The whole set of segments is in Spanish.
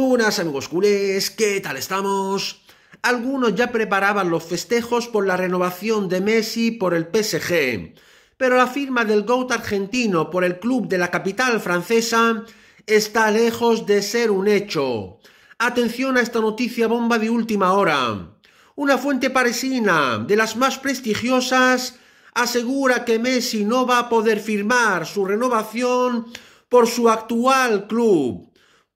Buenas amigos culés, ¿qué tal estamos? Algunos ya preparaban los festejos por la renovación de Messi por el PSG, pero la firma del GOAT argentino por el club de la capital francesa está lejos de ser un hecho. Atención a esta noticia bomba de última hora. Una fuente parisina, de las más prestigiosas, asegura que Messi no va a poder firmar su renovación por su actual club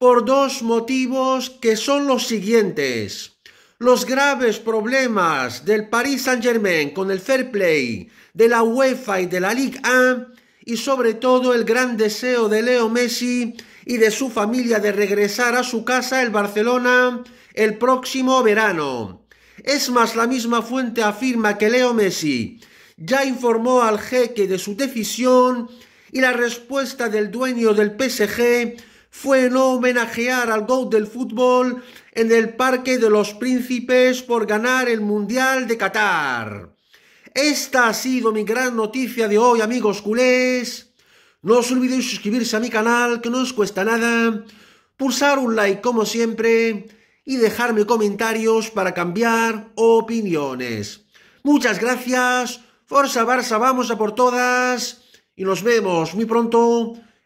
por dos motivos que son los siguientes. Los graves problemas del Paris Saint-Germain con el fair play de la UEFA y de la Ligue 1 y sobre todo el gran deseo de Leo Messi y de su familia de regresar a su casa el Barcelona el próximo verano. Es más, la misma fuente afirma que Leo Messi ya informó al jeque de su decisión y la respuesta del dueño del PSG fue no homenajear al GOAT del fútbol en el Parque de los Príncipes por ganar el Mundial de Qatar. Esta ha sido mi gran noticia de hoy, amigos culés. No os olvidéis suscribirse a mi canal, que no os cuesta nada, pulsar un like como siempre y dejarme comentarios para cambiar opiniones. Muchas gracias, Forza Barça, vamos a por todas y nos vemos muy pronto